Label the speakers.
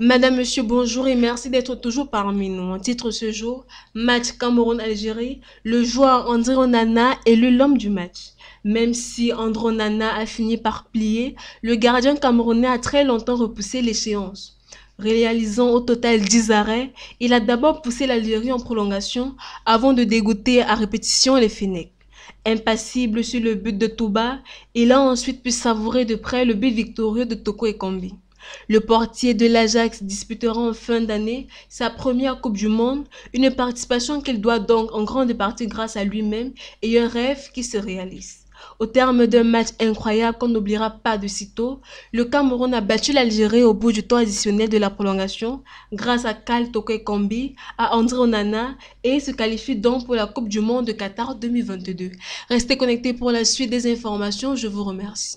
Speaker 1: Madame, Monsieur, bonjour et merci d'être toujours parmi nous. En titre ce jour, match Cameroun-Algérie, le joueur André Onana est l'homme du match. Même si André Onana a fini par plier, le gardien camerounais a très longtemps repoussé l'échéance. Réalisant au total 10 arrêts, il a d'abord poussé l'Algérie en prolongation avant de dégoûter à répétition les Fennecs. Impassible sur le but de Touba, il a ensuite pu savourer de près le but victorieux de Toko et Kombi. Le portier de l'Ajax disputera en fin d'année sa première Coupe du Monde, une participation qu'il doit donc en grande partie grâce à lui-même et un rêve qui se réalise. Au terme d'un match incroyable qu'on n'oubliera pas de sitôt, le Cameroun a battu l'Algérie au bout du temps additionnel de la prolongation grâce à Kal Kombi, à André Onana et se qualifie donc pour la Coupe du Monde de Qatar 2022. Restez connectés pour la suite des informations, je vous remercie.